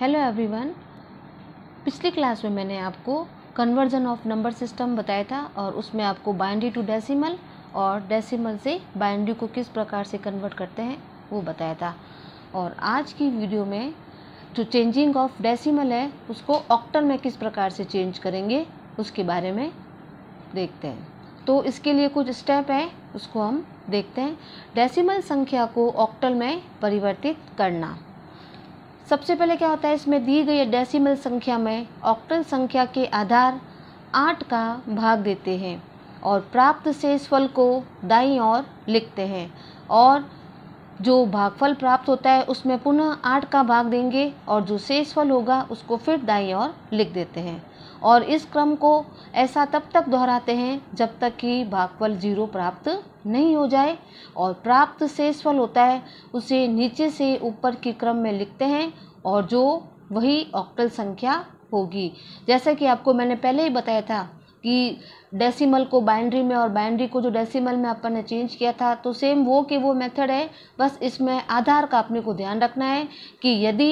Hello everyone पिछली class में मैंने आपको कन्वर्जन ऑफ नंबर सिस्टम बताया था और उसमें आपको बाइंड्री टू डेसिमल और डेसिमल से बाइंड्री को किस प्रकार से कन्वर्ट करते हैं वो बताया था और आज की वीडियो में जो चेंजिंग ऑफ डेसिमल है उसको ऑक्टल में किस प्रकार से चेंज करेंगे उसके बारे में देखते हैं तो इसके लिए कुछ स्टेप है उसको हम देखते हैं डेसिमल संख्या को ऑक्टल में परिवर्तित करना सबसे पहले क्या होता है इसमें दी गई डेसिमल संख्या में ऑक्टल संख्या के आधार आठ का भाग देते हैं और प्राप्त शेषफल को दाई और लिखते हैं और जो भागफल प्राप्त होता है उसमें पुनः आठ का भाग देंगे और जो शेष फल होगा उसको फिर दाई और लिख देते हैं और इस क्रम को ऐसा तब तक दोहराते हैं जब तक कि भागफल जीरो प्राप्त नहीं हो जाए और प्राप्त शेष फल होता है उसे नीचे से ऊपर के क्रम में लिखते हैं और जो वही ऑक्टल संख्या होगी जैसा कि आपको मैंने पहले ही बताया था कि डेसिमल को बाइनरी में और बाइनरी को जो डेसिमल में अपन ने चेंज किया था तो सेम वो के वो मेथड है बस इसमें आधार का अपने को ध्यान रखना है कि यदि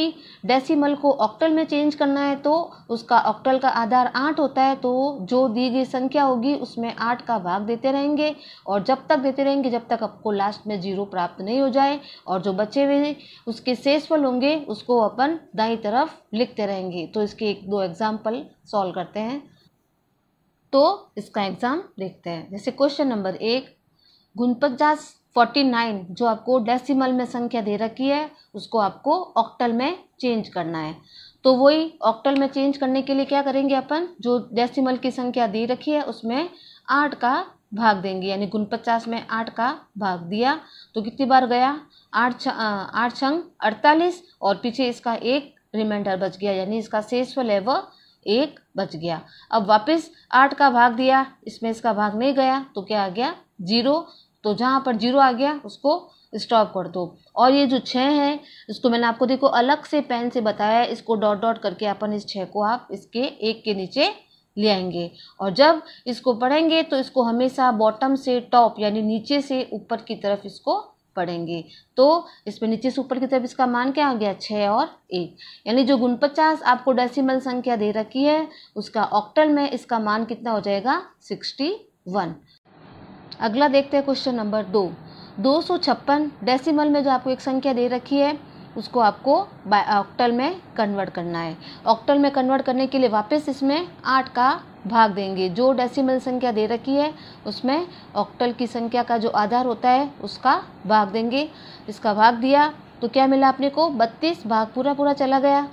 डेसिमल को ऑक्टल में चेंज करना है तो उसका ऑक्टल का आधार आठ होता है तो जो दी गई संख्या होगी उसमें आठ का भाग देते रहेंगे और जब तक देते रहेंगे जब तक आपको लास्ट में जीरो प्राप्त नहीं हो जाए और जो बचे हुए उसके सेसफल होंगे उसको अपन दाई तरफ लिखते रहेंगे तो इसके एक दो एग्जाम्पल सॉल्व करते हैं तो इसका एग्ज़ाम देखते हैं जैसे क्वेश्चन नंबर एक गुनपचास फोर्टी नाइन जो आपको डेसिमल में संख्या दे रखी है उसको आपको ऑक्टल में चेंज करना है तो वही ऑक्टल में चेंज करने के लिए क्या करेंगे अपन जो डेसिमल की संख्या दे रखी है उसमें आठ का भाग देंगे यानी पचास में आठ का भाग दिया तो कितनी बार गया आठ छ आठ छंग अड़तालीस और पीछे इसका एक रिमाइंडर बच गया यानी इसका फल है वह एक बच गया अब वापस आठ का भाग दिया इसमें इसका भाग नहीं गया तो क्या आ गया जीरो तो जहाँ पर जीरो आ गया उसको स्टॉप कर दो और ये जो छः है इसको मैंने आपको देखो अलग से पेन से बताया है इसको डॉट डॉट करके अपन इस छः को आप इसके एक के नीचे ले आएंगे और जब इसको पढ़ेंगे तो इसको हमेशा बॉटम से टॉप यानी नीचे से ऊपर की तरफ इसको पड़ेंगे तो इसमें नीचे से ऊपर की तरफ इसका मान क्या आ गया छः और एक यानी जो पचास आपको डेसिमल संख्या दे रखी है उसका ऑक्टल में इसका मान कितना हो जाएगा सिक्सटी वन अगला देखते हैं क्वेश्चन नंबर दो दो सौ छप्पन डेसीमल में जो आपको एक संख्या दे रखी है उसको आपको ऑक्टल में कन्वर्ट करना है ऑक्टल में कन्वर्ट करने के लिए वापस इसमें आठ का भाग देंगे जो डेसिमल संख्या दे रखी है उसमें ऑक्टल की संख्या का जो आधार होता है उसका भाग देंगे इसका भाग दिया तो क्या मिला अपने को बत्तीस भाग पूरा पूरा चला गया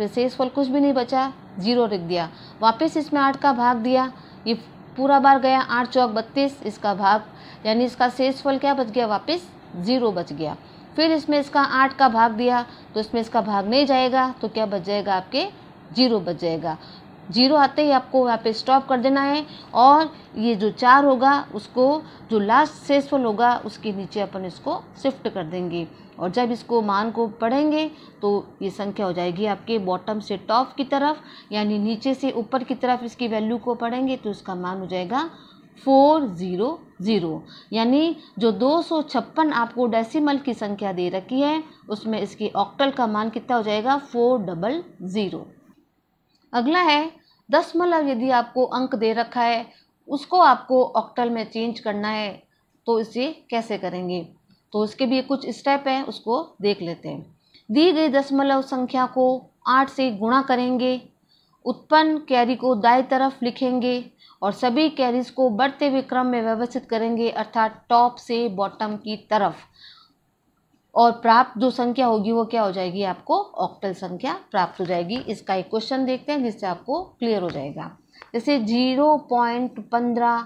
इसमें फल कुछ भी नहीं बचा जीरो रख दिया वापस इसमें आठ का भाग दिया ये पूरा बार गया आठ चौक बत्तीस इसका भाग यानी इसका शेष फल क्या बच गया वापस जीरो बच गया फिर इसमें इसका आठ का भाग दिया तो इसमें इसका भाग नहीं जाएगा तो क्या बच जाएगा आपके जीरो बच जाएगा जीरो आते ही आपको यहाँ पे स्टॉप कर देना है और ये जो चार होगा उसको जो लास्ट सेसफुल होगा उसके नीचे अपन इसको शिफ्ट कर देंगे और जब इसको मान को पढ़ेंगे तो ये संख्या हो जाएगी आपके बॉटम से टॉप की तरफ यानी नीचे से ऊपर की तरफ इसकी वैल्यू को पढ़ेंगे तो इसका मान हो जाएगा फोर ज़ीरो ज़ीरो यानी जो दो सौ छप्पन आपको डेसिमल की संख्या दे रखी है उसमें इसकी ऑक्टल का मान कितना हो जाएगा फोर डबल ज़ीरो अगला है दशमलव मतलब यदि आपको अंक दे रखा है उसको आपको ऑक्टल में चेंज करना है तो इसे कैसे करेंगे तो इसके भी कुछ स्टेप हैं उसको देख लेते हैं दी गई दशमलव मतलब संख्या को आठ से गुणा करेंगे उत्पन्न कैरी को दाएं तरफ लिखेंगे और सभी कैरीज को बढ़ते हुए क्रम में व्यवस्थित करेंगे अर्थात टॉप से बॉटम की तरफ और प्राप्त जो संख्या होगी वो क्या हो जाएगी आपको ऑक्टल संख्या प्राप्त हो जाएगी इसका एक क्वेश्चन देखते हैं जिससे आपको क्लियर हो जाएगा जैसे जीरो पॉइंट पंद्रह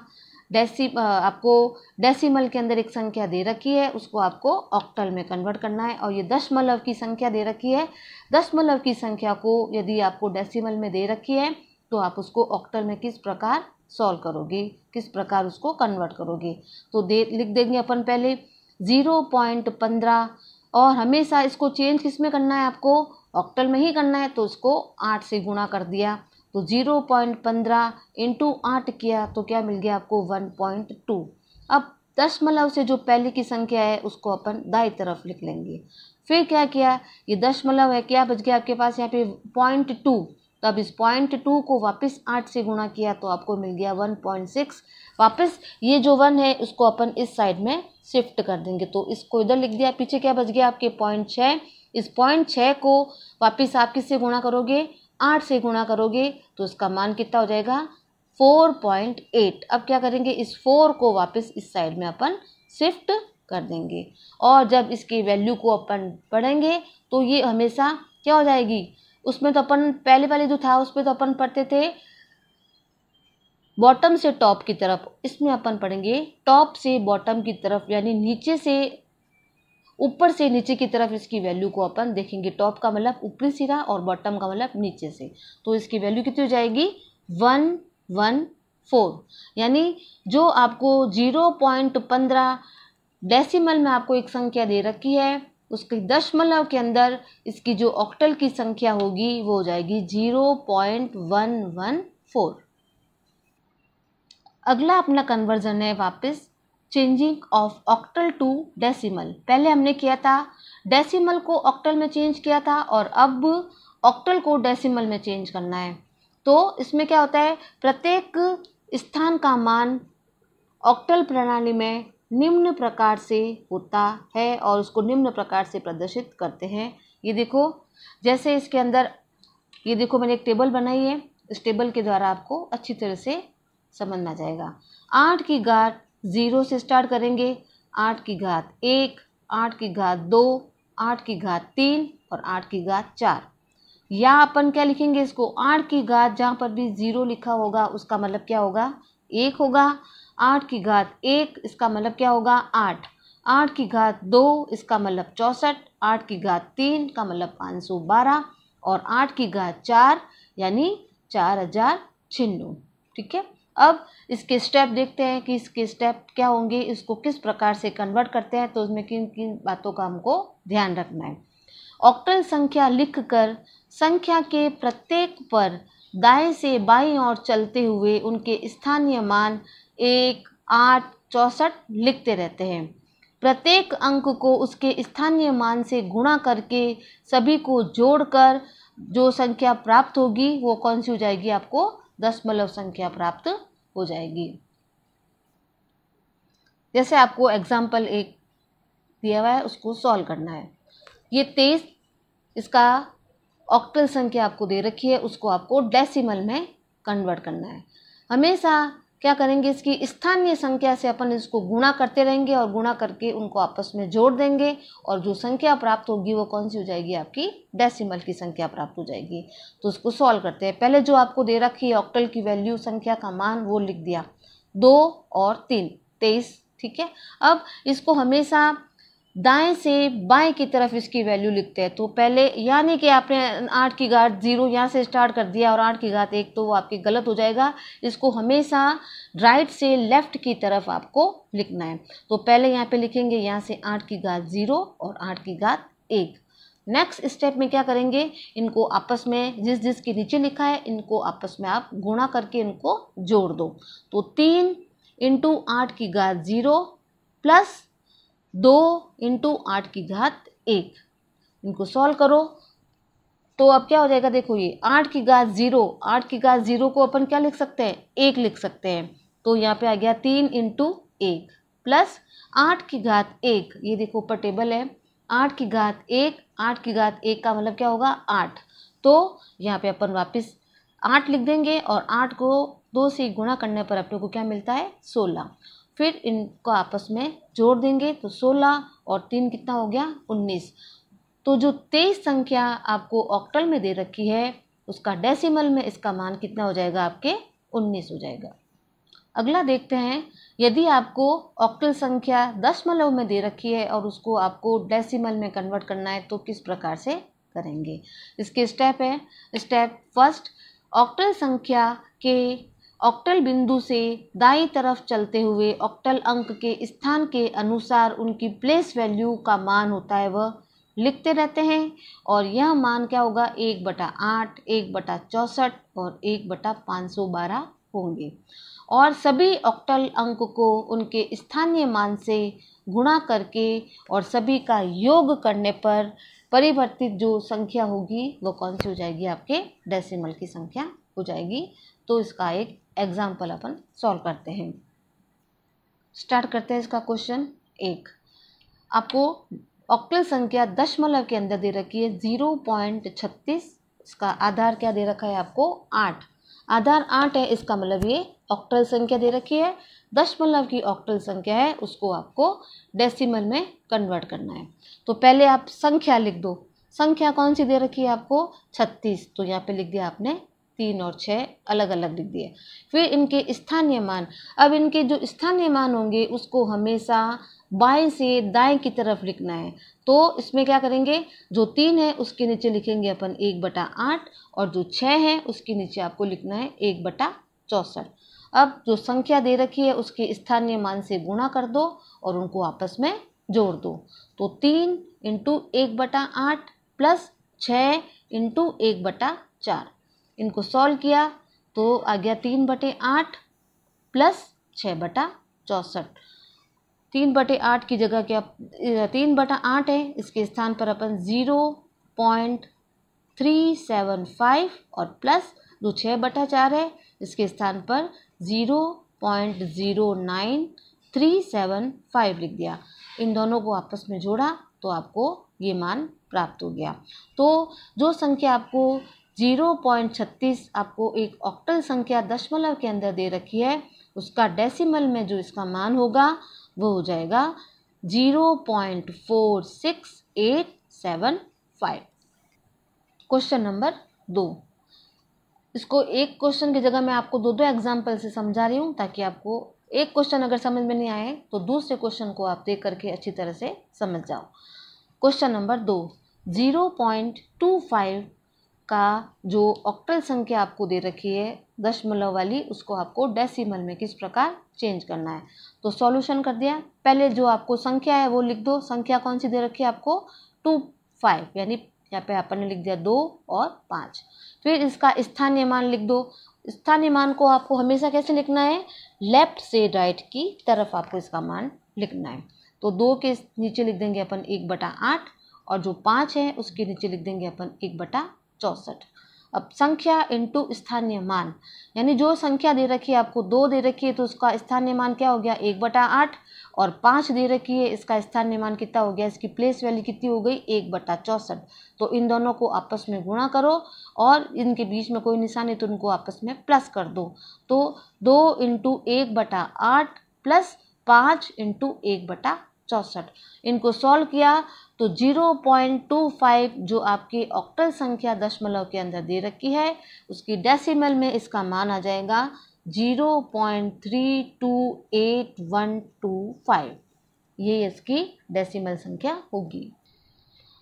डेसी आपको डेसिमल के अंदर एक संख्या दे रखी है उसको आपको ऑक्टल में कन्वर्ट करना है और ये दशमलव की संख्या दे रखी है दशमलव की संख्या को यदि आपको डेसिमल में दे रखी है तो आप उसको ऑक्टल में किस प्रकार सॉल्व करोगे किस प्रकार उसको कन्वर्ट करोगे तो दे लिख देंगे अपन पहले ज़ीरो पॉइंट पंद्रह और हमेशा इसको चेंज किस में करना है आपको ऑक्टल में ही करना है तो उसको आठ से गुणा कर दिया तो ज़ीरो पॉइंट पंद्रह इंटू आठ किया तो क्या मिल गया आपको वन पॉइंट टू अब दशमलव से जो पहले की संख्या है उसको अपन दाई तरफ लिख लेंगे फिर क्या किया ये दशमलव है क्या बच गया आपके पास यहाँ पे पॉइंट टू तो अब इस पॉइंट टू को वापस आठ से गुणा किया तो आपको मिल गया वन पॉइंट सिक्स वापस ये जो वन है उसको अपन इस साइड में शिफ्ट कर देंगे तो इसको इधर लिख दिया पीछे क्या बच गया आपके पॉइंट छः इस पॉइंट छः को वापस आप किससे गुणा करोगे आठ से गुणा करोगे तो इसका मान कितना हो जाएगा फोर पॉइंट एट अब क्या करेंगे इस फोर को वापस इस साइड में अपन शिफ्ट कर देंगे और जब इसकी वैल्यू को अपन पढ़ेंगे तो ये हमेशा क्या हो जाएगी उसमें तो अपन पहले वाले जो था उसमें तो अपन पढ़ते थे बॉटम से टॉप की तरफ इसमें अपन पढ़ेंगे टॉप से बॉटम की तरफ यानी नीचे से ऊपर से नीचे की तरफ इसकी वैल्यू को अपन देखेंगे टॉप का मतलब ऊपरी सिरा और बॉटम का मतलब नीचे से तो इसकी वैल्यू कितनी हो जाएगी वन वन फोर यानी जो आपको जीरो पॉइंट पंद्रह डेसीमल में आपको एक संख्या दे रखी है उसके दशमलव के अंदर इसकी जो ऑक्टल की संख्या होगी वो हो जाएगी zero point one one four अगला अपना कन्वर्जन है वापस changing of octal to decimal पहले हमने किया था डेसिमल को ऑक्टल में चेंज किया था और अब ऑक्टल को डेसिमल में चेंज करना है तो इसमें क्या होता है प्रत्येक स्थान का मान ऑक्टल प्रणाली में निम्न प्रकार से होता है और उसको निम्न प्रकार से प्रदर्शित करते हैं ये देखो जैसे इसके अंदर ये देखो मैंने एक टेबल बनाई है इस टेबल के द्वारा आपको अच्छी तरह से समझ में आ जाएगा आठ की घात ज़ीरो से स्टार्ट करेंगे आठ की घात एक आठ की घात दो आठ की घात तीन और आठ की घात चार या अपन क्या लिखेंगे इसको आठ की घात जहाँ पर भी ज़ीरो लिखा होगा उसका मतलब क्या होगा एक होगा आठ की घात एक इसका मतलब क्या होगा आठ आठ की घात दो इसका मतलब चौंसठ आठ की घात तीन का मतलब पाँच सौ बारह और आठ की घात चार यानी चार हजार छिन्नू ठीक है अब इसके स्टेप देखते हैं कि इसके स्टेप क्या होंगे इसको किस प्रकार से कन्वर्ट करते हैं तो उसमें किन किन बातों का हमको ध्यान रखना है ऑक्टल संख्या लिखकर संख्या के प्रत्येक पर दाएं से बाईं ओर चलते हुए उनके स्थानीय मान एक आठ चौंसठ लिखते रहते हैं प्रत्येक अंक को उसके स्थानीय मान से गुणा करके सभी को जोड़कर जो संख्या प्राप्त होगी वो कौन सी हो जाएगी आपको दशमलव संख्या प्राप्त हो जाएगी जैसे आपको एग्जाम्पल एक दिया हुआ है उसको सॉल्व करना है ये तेईस इसका ऑक्टल संख्या आपको दे रखी है उसको आपको डेसिमल में कन्वर्ट करना है हमेशा क्या करेंगे इसकी स्थानीय संख्या से अपन इसको गुणा करते रहेंगे और गुणा करके उनको आपस में जोड़ देंगे और जो संख्या प्राप्त होगी वो कौन सी हो जाएगी आपकी डेसिमल की संख्या प्राप्त हो जाएगी तो उसको सॉल्व करते हैं पहले जो आपको दे रखी है ऑक्टल की वैल्यू संख्या का मान वो लिख दिया दो और तीन तेईस ठीक है अब इसको हमेशा दाएं से बाएं की तरफ इसकी वैल्यू लिखते हैं तो पहले यानी कि आपने आठ की घात जीरो यहाँ से स्टार्ट कर दिया और आठ की घात एक तो वो आपकी गलत हो जाएगा इसको हमेशा राइट से लेफ्ट की तरफ आपको लिखना है तो पहले यहाँ पे लिखेंगे यहाँ से आठ की घात जीरो और आठ की घात एक नेक्स्ट स्टेप में क्या करेंगे इनको आपस में जिस जिस के नीचे लिखा है इनको आपस में आप गुणा करके इनको जोड़ दो तो तीन इंटू आठ की घात जीरो प्लस दो इंटू आठ की घात एक इनको सॉल्व करो तो अब क्या हो जाएगा देखो ये आठ की घात ज़ीरो आठ की घात ज़ीरो को अपन क्या लिख सकते हैं एक लिख सकते हैं तो यहाँ पे आ गया तीन इंटू एक प्लस आठ की घात एक ये देखो ऊपर टेबल है आठ की घात एक आठ की घात एक का मतलब क्या होगा आठ तो यहाँ पे अपन वापस आठ लिख देंगे और आठ को दो से गुणा करने पर अपने को क्या मिलता है सोलह फिर इनको आपस में जोड़ देंगे तो सोलह और तीन कितना हो गया उन्नीस तो जो तेईस संख्या आपको ऑक्टल में दे रखी है उसका डेसिमल में इसका मान कितना हो जाएगा आपके उन्नीस हो जाएगा अगला देखते हैं यदि आपको ऑक्टल संख्या दशमलव में दे रखी है और उसको आपको डेसिमल में कन्वर्ट करना है तो किस प्रकार से करेंगे इसके स्टेप है स्टेप फर्स्ट ऑक्टल संख्या के ऑक्टल बिंदु से दाई तरफ चलते हुए ऑक्टल अंक के स्थान के अनुसार उनकी प्लेस वैल्यू का मान होता है वह लिखते रहते हैं और यह मान क्या होगा एक बटा आठ एक बटा चौंसठ और एक बटा पाँच सौ बारह होंगे और सभी ऑक्टल अंक को उनके स्थानीय मान से गुणा करके और सभी का योग करने पर परिवर्तित जो संख्या होगी वो कौन सी हो जाएगी आपके डेसिमल की संख्या हो जाएगी तो इसका एक एग्जाम्पल अपन सॉल्व करते हैं स्टार्ट करते हैं इसका क्वेश्चन एक आपको ऑक्टल संख्या दशमलव के अंदर दे रखी है जीरो पॉइंट छत्तीस इसका आधार क्या दे रखा है आपको आठ आधार आठ है इसका मतलब ये ऑक्टल संख्या दे रखी है दशमलव की ऑक्टल संख्या है उसको आपको डेसिमल में कन्वर्ट करना है तो पहले आप संख्या लिख दो संख्या कौन सी दे रखी है आपको छत्तीस तो यहाँ पे लिख दिया आपने तीन और छः अलग अलग लिख दिया फिर इनके स्थानीय मान अब इनके जो स्थानीय मान होंगे उसको हमेशा बाएं से दाएं की तरफ लिखना है तो इसमें क्या करेंगे जो तीन है उसके नीचे लिखेंगे अपन एक बटा आठ और जो छः है उसके नीचे आपको लिखना है एक बटा चौसठ अब जो संख्या दे रखी है उसके स्थानीय मान से गुणा कर दो और उनको आपस में जोड़ दो तो तीन इंटू एक बटा आठ प्लस छः इंटू एक बटा चार इनको सॉल्व किया तो आ गया तीन बटे आठ प्लस छः बटा चौंसठ तीन बटे आठ की जगह क्या तीन बटा आठ है इसके स्थान पर अपन zero point three seven five और प्लस जो छः बटा चार है इसके स्थान पर zero point zero nine three seven five लिख दिया इन दोनों को आपस में जोड़ा तो आपको ये मान प्राप्त हो गया तो जो संख्या आपको जीरो पॉइंट छत्तीस आपको एक ऑक्टल संख्या दशमलव के अंदर दे रखी है उसका डेसिमल में जो इसका मान होगा वो हो जाएगा zero point four six eight seven five question number दो इसको एक क्वेश्चन की जगह मैं आपको दो दो एग्जाम्पल से समझा रही हूँ ताकि आपको एक क्वेश्चन अगर समझ में नहीं आए तो दूसरे क्वेश्चन को आप देख करके अच्छी तरह से समझ जाओ क्वेश्चन नंबर दो जीरो पॉइंट टू फाइव का जो ऑक्टल संख्या आपको दे रखी है दशमलव वाली उसको आपको डेसिमल में किस प्रकार चेंज करना है तो सॉल्यूशन कर दिया पहले जो आपको संख्या है वो लिख दो संख्या कौन सी दे रखी है आपको टू फाइव यानी यहाँ पे आपने लिख दिया दो और पाँच फिर तो इसका स्थानीय मान लिख दो स्थानीय मान को आपको हमेशा कैसे लिखना है लेफ्ट से राइट की तरफ आपको इसका मान लिखना है तो दो के नीचे लिख देंगे अपन एक बटा आठ और जो पाँच है उसके नीचे लिख देंगे अपन एक बटा चौसठ अब संख्या इंटू स्थानीय मान यानी जो संख्या दे रखी है आपको दो दे रखी है तो उसका स्थानीय मान क्या हो गया एक बटा आठ और पाँच दे रखी है इसका स्थानीय मान कितना हो गया इसकी प्लेस वैल्यू कितनी हो गई एक बटा चौंसठ तो इन दोनों को आपस में गुणा करो और इनके बीच में कोई निशान है तो उनको आपस में प्लस कर दो तो दो इंटू एक बटा आठ प्लस पाँच इंटू एक बटा चौसठ इनको सॉल्व किया तो 0.25 जो आपकी ऑक्टल संख्या दशमलव के अंदर दे रखी है उसकी डेसिमल में इसका मान आ जाएगा 0.328125 ये इसकी डेसिमल संख्या होगी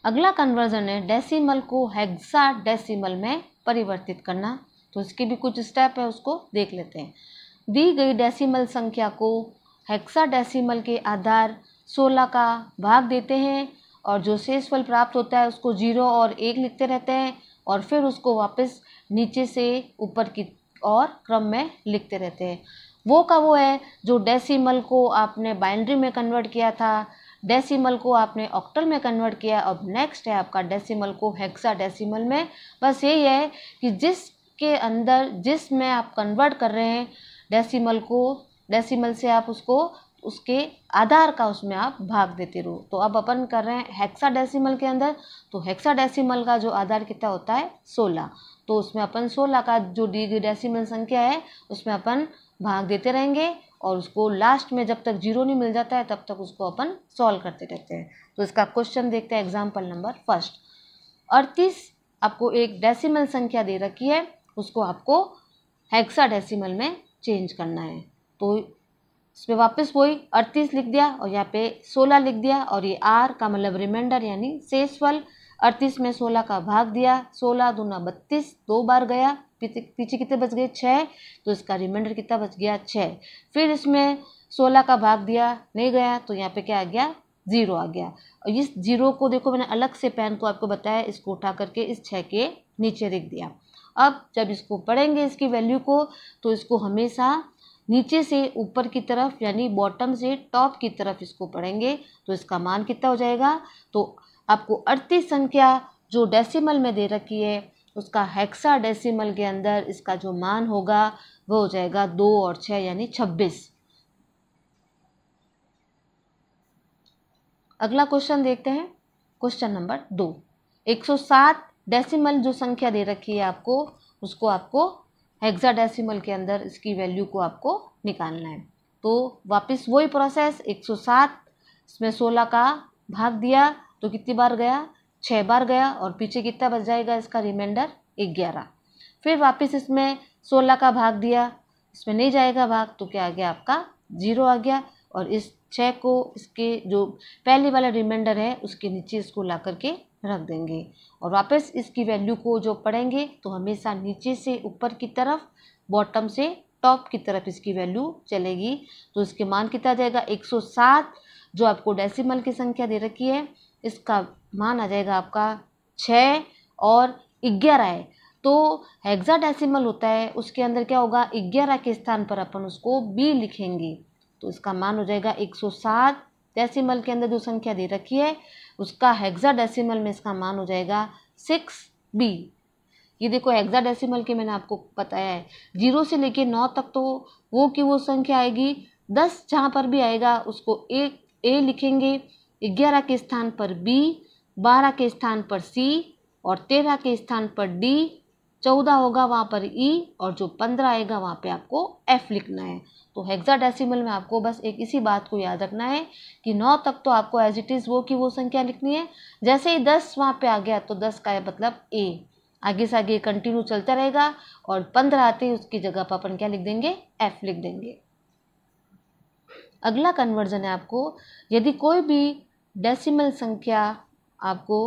अगला कन्वर्जन है डेसिमल को हेक्सा डेसिमल में परिवर्तित करना तो इसके भी कुछ स्टेप है उसको देख लेते हैं दी गई डेसिमल संख्या को हेक्सा डेसिमल के आधार सोलह का भाग देते हैं और जो शेष फल प्राप्त होता है उसको जीरो और एक लिखते रहते हैं और फिर उसको वापस नीचे से ऊपर की और क्रम में लिखते रहते हैं वो का वो है जो डेसिमल को आपने बाइनरी में कन्वर्ट किया था डेसिमल को आपने ऑक्टल में कन्वर्ट किया अब नेक्स्ट है आपका डेसिमल को हेक्सा डेसिमल में बस यही है कि जिसके अंदर जिस में आप कन्वर्ट कर रहे हैं डेसिमल को डेसिमल से आप उसको उसके आधार का उसमें आप भाग देते रहो तो अब अपन कर रहे हैं हेक्सा डेसिमल के अंदर तो हेक्सा डेसिमल का जो आधार कितना होता है सोलह तो उसमें अपन सोलह का जो डी डेसिमल संख्या है उसमें अपन भाग देते रहेंगे और उसको लास्ट में जब तक जीरो नहीं मिल जाता है तब तक उसको अपन सॉल्व करते रहते हैं तो इसका क्वेश्चन देखते हैं एग्जाम्पल नंबर फर्स्ट अड़तीस आपको एक डेसिमल संख्या दे रखी है उसको आपको हेक्सा डेसिमल में चेंज करना है तो इस पर वापस वही अड़तीस लिख दिया और यहाँ पे सोलह लिख दिया और ये आर का मतलब रिमाइंडर यानी फल अड़तीस में सोलह का भाग दिया सोलह दूना बत्तीस दो बार गया पीछे कितने बच गए छः तो इसका रिमाइंडर कितना बच गया छः फिर इसमें सोलह का भाग दिया नहीं गया तो यहाँ पे क्या आ गया जीरो आ गया और इस जीरो को देखो मैंने अलग से पेन को आपको बताया इसको उठा करके इस छः के नीचे रख दिया अब जब इसको पढ़ेंगे इसकी वैल्यू को तो इसको हमेशा नीचे से ऊपर की तरफ यानी बॉटम से टॉप की तरफ इसको पढ़ेंगे तो इसका मान कितना हो जाएगा तो आपको अड़तीस संख्या जो डेसिमल में दे रखी है उसका हेक्सा डेसिमल के अंदर इसका जो मान होगा वो हो जाएगा दो और छः यानी छब्बीस अगला क्वेश्चन देखते हैं क्वेश्चन नंबर दो एक सौ सात डेसीमल जो संख्या दे रखी है आपको उसको आपको हेक्साडेसिमल के अंदर इसकी वैल्यू को आपको निकालना है तो वापस वही प्रोसेस 107 इसमें 16 का भाग दिया तो कितनी बार गया छः बार गया और पीछे कितना बच जाएगा इसका रिमाइंडर ग्यारह फिर वापस इसमें सोलह का भाग दिया इसमें नहीं जाएगा भाग तो क्या आ गया आपका जीरो आ गया और इस छः को इसके जो पहले वाला रिमाइंडर है उसके नीचे इसको ला करके रख देंगे और वापस इसकी वैल्यू को जो पढ़ेंगे तो हमेशा नीचे से ऊपर की तरफ बॉटम से टॉप की तरफ इसकी वैल्यू चलेगी तो इसके मान कितना जाएगा 107 जो आपको डेसिमल की संख्या दे रखी है इसका मान आ जाएगा आपका छः और ग्यारह है तो हेक्सा डेसिमल होता है उसके अंदर क्या होगा ग्यारह के स्थान पर अपन उसको बी लिखेंगे तो इसका मान हो जाएगा 107 डेसिमल के अंदर जो संख्या दे रखी है उसका हेक्साडेसिमल में इसका मान हो जाएगा सिक्स बी ये देखो हेक्साडेसिमल के मैंने आपको बताया है जीरो से लेके नौ तक तो वो की वो संख्या आएगी दस जहाँ पर भी आएगा उसको ए ए लिखेंगे ग्यारह के स्थान पर बी बारह के स्थान पर सी और तेरह के स्थान पर डी चौदह होगा वहाँ पर ई e और जो पंद्रह आएगा वहाँ पे आपको एफ लिखना है तो हेक्साडेसिमल में आपको बस एक इसी बात को याद रखना है कि नौ तक तो आपको एज इट इज़ वो की वो संख्या लिखनी है जैसे ही दस वहाँ पे आ गया तो दस का है मतलब ए आगे से आगे कंटिन्यू चलता रहेगा और पंद्रह आते ही उसकी जगह पर अपन क्या लिख देंगे एफ लिख देंगे अगला कन्वर्जन है आपको यदि कोई भी डेसिमल संख्या आपको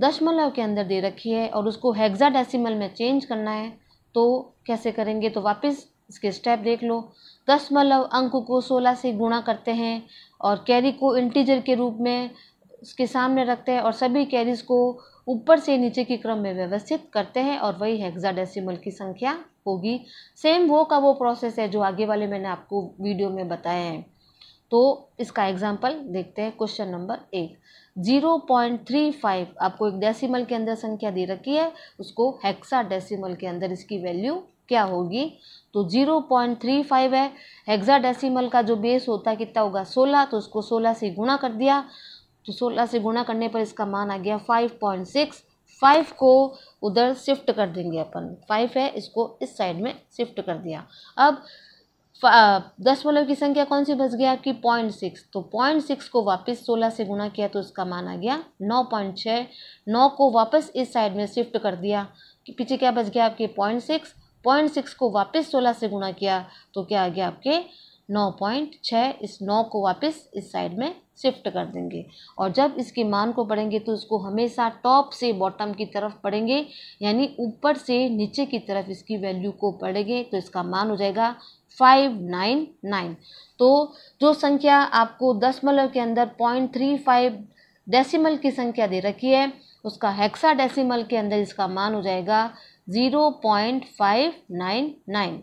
दशमलव के अंदर दे रखी है और उसको हेक्सा डेसिमल में चेंज करना है तो कैसे करेंगे तो वापस इसके स्टेप देख लो दशमलव मतलब अंक को सोलह से गुणा करते हैं और कैरी को इंटीजर के रूप में उसके सामने रखते हैं और सभी कैरीज को ऊपर से नीचे के क्रम में व्यवस्थित करते हैं और वही हेक्साडेसिमल की संख्या होगी सेम वो का वो प्रोसेस है जो आगे वाले मैंने आपको वीडियो में बताया है तो इसका एग्जाम्पल देखते हैं क्वेश्चन नंबर एक जीरो पॉइंट थ्री फाइव आपको एक डेसिमल के अंदर संख्या दे रखी है उसको हेक्सा डेसिमल के अंदर इसकी वैल्यू क्या होगी तो 0.35 है हेक्साडेसिमल का जो बेस होता है कितना होगा 16 तो उसको 16 से गुणा कर दिया तो 16 से गुणा करने पर इसका मान आ गया 5.6 5 को उधर शिफ्ट कर देंगे अपन 5 है इसको इस साइड में शिफ्ट कर दिया अब दशमलव की संख्या कौन सी बच गया आपकी पॉइंट सिक्स तो पॉइंट सिक्स को वापस सोलह से गुणा किया तो इसका मान आ गया नौ पॉइंट छः नौ को वापस इस साइड में शिफ्ट कर दिया पीछे क्या बच गया आपके पॉइंट सिक्स पॉइंट सिक्स को वापस सोलह से गुणा किया तो क्या आ गया आपके नौ पॉइंट छः इस नौ को वापस इस साइड में शिफ्ट कर देंगे और जब इसके मान को पढ़ेंगे तो इसको हमेशा टॉप से बॉटम की तरफ पढ़ेंगे यानी ऊपर से नीचे की तरफ इसकी वैल्यू को पढ़ेंगे तो इसका मान हो जाएगा फाइव नाइन नाइन तो जो संख्या आपको दशमलव के अंदर पॉइंट थ्री फाइव डेसीमल की संख्या दे रखी है उसका हेक्सा डेसीमल के अंदर इसका मान हो जाएगा zero point five nine nine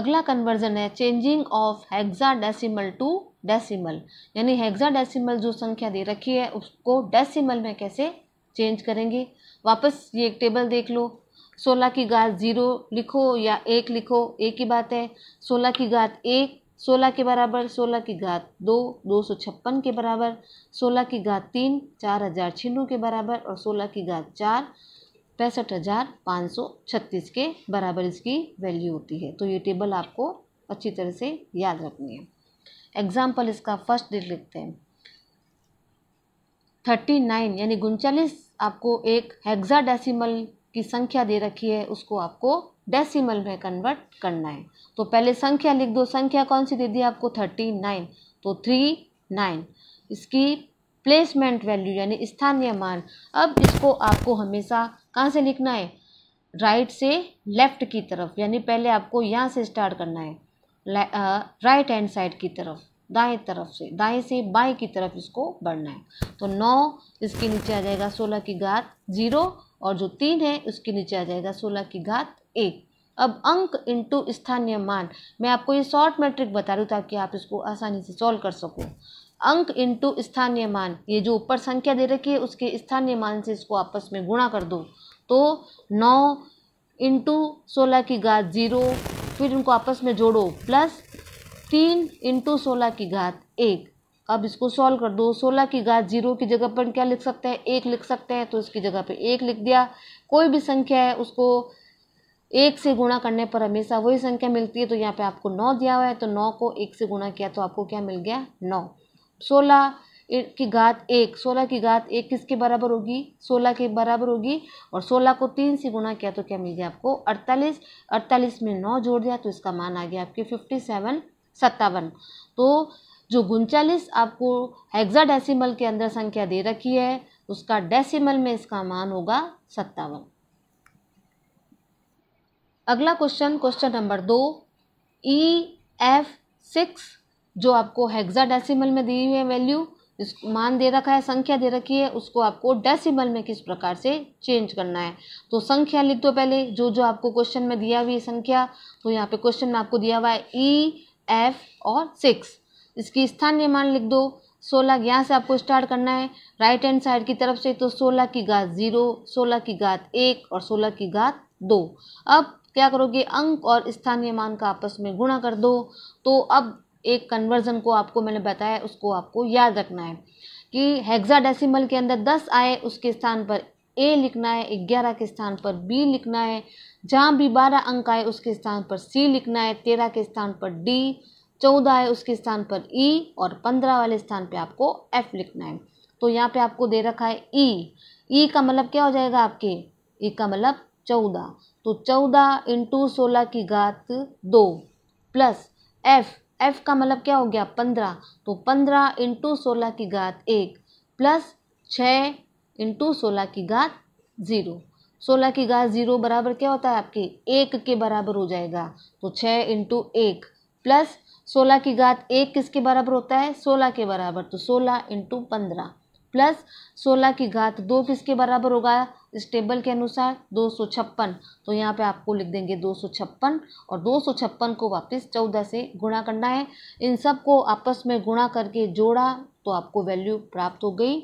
अगला कन्वर्जन है changing of hexadecimal to decimal यानी हेक्सा डेसिमल जो संख्या दे रखी है उसको डेसिमल में कैसे चेंज करेंगे वापस ये एक टेबल देख लो सोलह की घात ज़ीरो लिखो या एक लिखो एक ही बात है सोलह की घात एक सोलह के बराबर सोलह की घात दो दो सौ छप्पन के बराबर सोलह की घात तीन चार हज़ार छिन्नू के बराबर और सोलह की घात चार पैंसठ हज़ार पाँच सौ छत्तीस के बराबर इसकी वैल्यू होती है तो ये टेबल आपको अच्छी तरह से याद रखनी है एग्जाम्पल इसका फर्स्ट डेट लिखते हैं थर्टी नाइन यानी उनचालीस आपको एक हेक्सा डेसीमल की संख्या दे रखी है उसको आपको डेसिमल में कन्वर्ट करना है तो पहले संख्या लिख दो संख्या कौन सी दे दी आपको थर्टी नाइन तो थ्री नाइन इसकी प्लेसमेंट वैल्यू यानी स्थानीय मान अब इसको आपको हमेशा कहाँ से लिखना है राइट से लेफ़्ट की तरफ यानी पहले आपको यहाँ से स्टार्ट करना है राइट हैंड साइड की तरफ दाएं तरफ से दाएं से बाएं की तरफ इसको बढ़ना है तो नौ इसके नीचे आ जाएगा सोलह की घात जीरो और जो तीन है उसके नीचे आ जाएगा सोलह की घात एक अब अंक इंटू स्थानीय मान मैं आपको ये शॉर्ट मैट्रिक बता रही हूँ ताकि आप इसको आसानी से सॉल्व कर सको अंक इंटू स्थानीय मान ये जो ऊपर संख्या दे रखी है उसके स्थानीय मान से इसको आपस में गुणा कर दो तो नौ इंटू सोलह की घात जीरो फिर इनको आपस में जोड़ो प्लस तीन इंटू सोलह की घात एक अब इसको सॉल्व कर दो सोलह की घात जीरो की जगह पर क्या लिख सकते हैं एक लिख सकते हैं तो इसकी जगह पे एक लिख दिया कोई भी संख्या है उसको एक से गुणा करने पर हमेशा वही संख्या मिलती है तो यहाँ पे आपको नौ दिया हुआ है तो नौ को एक से गुणा किया तो आपको क्या मिल गया नौ सोलह की घात एक सोलह की घात एक किसके बराबर होगी सोलह के बराबर होगी और सोलह को तीन से गुणा किया तो क्या मिल गया आपको अड़तालीस अड़तालीस में नौ जोड़ दिया तो इसका मान आ गया आपके फिफ्टी सेवन सत्तावन तो जो उनचालीस आपको हेक्साडेसिमल के अंदर संख्या दे रखी है उसका डेसिमल में इसका मान होगा सत्तावन अगला क्वेश्चन क्वेश्चन नंबर दो ई एफ सिक्स जो आपको हेक्साडेसिमल में दी हुई है वैल्यू इस मान दे रखा है संख्या दे रखी है उसको आपको डेसिमल में किस प्रकार से चेंज करना है तो संख्या लिख दो पहले जो जो आपको क्वेश्चन में दिया हुई संख्या तो यहाँ पे क्वेश्चन में आपको दिया हुआ है ई e, एफ और सिक्स इसकी स्थानीय मान लिख दो सोलह यहाँ से आपको स्टार्ट करना है राइट हैंड साइड की तरफ से तो सोलह की घात जीरो सोलह की घात एक और सोलह की घात दो अब क्या करोगे अंक और स्थानीय मान का आपस में गुणा कर दो तो अब एक कन्वर्जन को आपको मैंने बताया उसको आपको याद रखना है कि हेक्साडेसिमल के अंदर दस आए उसके स्थान पर ए लिखना है ग्यारह के स्थान पर बी लिखना है जहाँ भी बारह अंक आए उसके स्थान पर सी लिखना है तेरह के स्थान पर डी चौदह है उसके स्थान पर ई e और पंद्रह वाले स्थान पे आपको एफ लिखना है तो यहाँ पे आपको दे रखा है ई e। ई e का मतलब क्या हो जाएगा आपके ई का मतलब चौदह तो चौदह इंटू सोलह की घात दो प्लस एफ एफ का मतलब क्या हो गया पंद्रह तो पंद्रह इंटू सोलह की घात एक प्लस छः इंटू सोलह की घात ज़ीरो सोलह की घात ज़ीरो बराबर क्या होता है आपके एक के बराबर हो जाएगा तो छः इंटू एक प्लस सोलह की घात एक किसके बराबर होता है सोलह के बराबर तो सोलह इंटू पंद्रह प्लस सोलह की घात दो किसके बराबर होगा इस टेबल के अनुसार दो सौ छप्पन तो यहाँ पे आपको लिख देंगे दो सौ छप्पन और दो सौ छप्पन को वापस चौदह से गुणा करना है इन सब को आपस में गुणा करके जोड़ा तो आपको वैल्यू प्राप्त हो गई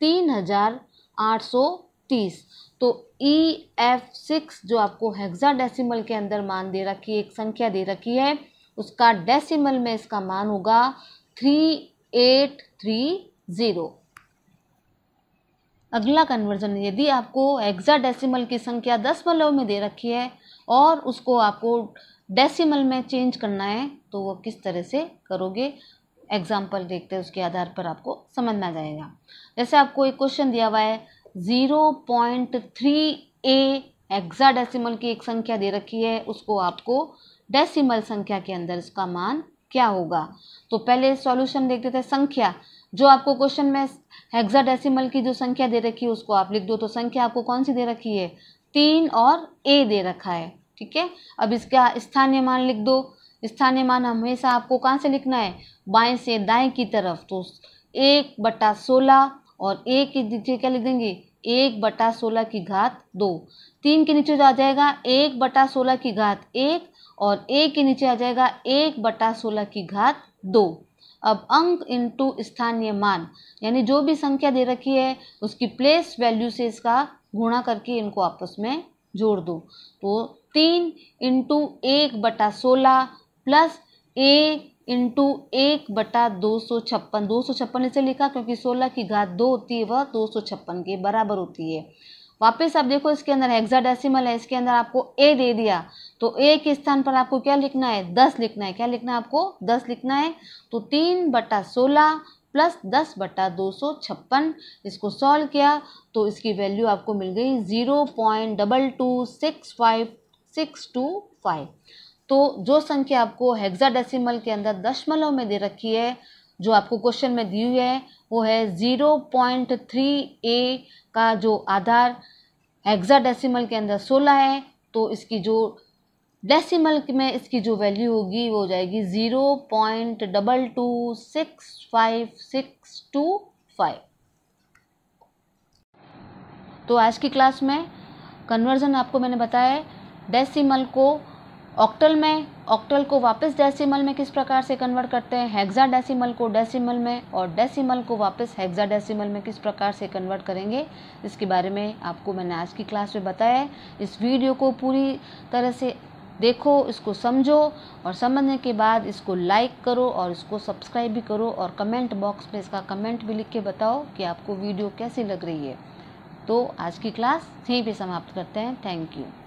तीन हजार आठ सौ तीस तो ई एफ सिक्स जो आपको हेक्सा डेसिमल के अंदर मान दे रखी है एक संख्या दे रखी है उसका डेसिमल में इसका मान होगा थ्री एट थ्री ज़ीरो अगला कन्वर्जन यदि आपको एग्जा डेसीमल की संख्या दसमलव में दे रखी है और उसको आपको डेसिमल में चेंज करना है तो वो किस तरह से करोगे एग्जाम्पल देखते हैं उसके आधार पर आपको समझ में आ जाएगा जैसे आपको एक क्वेश्चन दिया हुआ है zero point three A hexadecimal की एक संख्या दे रखी है उसको आपको डेसिमल संख्या के अंदर इसका मान क्या होगा तो पहले सॉल्यूशन देखते थे संख्या जो आपको क्वेश्चन में हेक्साडेसिमल की जो संख्या दे रखी है उसको आप लिख दो तो संख्या आपको कौन सी दे रखी है तीन और ए दे रखा है ठीक है अब इसका स्थानीय मान लिख दो स्थानीय मान हमेशा आपको कहाँ से लिखना है बाएं से दाएं की तरफ तो एक बट्टा सोलह और ए की नीचे क्या लिख देंगे एक बटा सोलह की घात दो तीन के नीचे आ जाएगा एक बटा सोलह की घात एक और ए के नीचे आ जाएगा एक बटा सोलह की घात दो अब अंक इंटू स्थानीय मान यानी जो भी संख्या दे रखी है उसकी प्लेस वैल्यू से इसका गुणा करके इनको आपस में जोड़ दो तो तीन इंटू एक बटा सोलह प्लस एक इंटू एक बटा दो सौ छप्पन दो सौ छप्पन इसे लिखा क्योंकि सोलह की घात दो होती है वह दो सौ छप्पन के बराबर होती है वापस आप देखो इसके अंदर हेक्साडेसिमल है इसके अंदर आपको ए दे दिया तो ए के स्थान पर आपको क्या लिखना है दस लिखना है क्या लिखना है आपको दस लिखना है तो तीन बट्टा सोलह प्लस दस बट्टा दो सौ छप्पन इसको सॉल्व किया तो इसकी वैल्यू आपको मिल गई zero point double two six five six two five तो जो संख्या आपको हेक्साडेसिमल के अंदर दशमलव में दे रखी है जो आपको क्वेश्चन में दी हुई है वो है ज़ीरो पॉइंट थ्री ए का जो आधार हेक्साडेसिमल के अंदर 16 है तो इसकी जो डेसिमल में इसकी जो वैल्यू होगी वो हो जाएगी zero point double two six five six two five तो आज की क्लास में कन्वर्जन आपको मैंने बताया डेसीमल डेसिमल को ऑक्टल में ऑक्टल को वापस डेसिमल में किस प्रकार से कन्वर्ट करते हैं हेक्सा डेसिमल को डेसिमल में और डेसिमल को वापस हेक्सा डेसिमल में किस प्रकार से कन्वर्ट करेंगे इसके बारे में आपको मैंने आज की क्लास में बताया है इस वीडियो को पूरी तरह से देखो इसको समझो और समझने के बाद इसको लाइक करो और इसको सब्सक्राइब भी करो और कमेंट बॉक्स में इसका कमेंट भी लिख के बताओ कि आपको वीडियो कैसी लग रही है तो आज की क्लास यहीं पर समाप्त करते हैं थैंक यू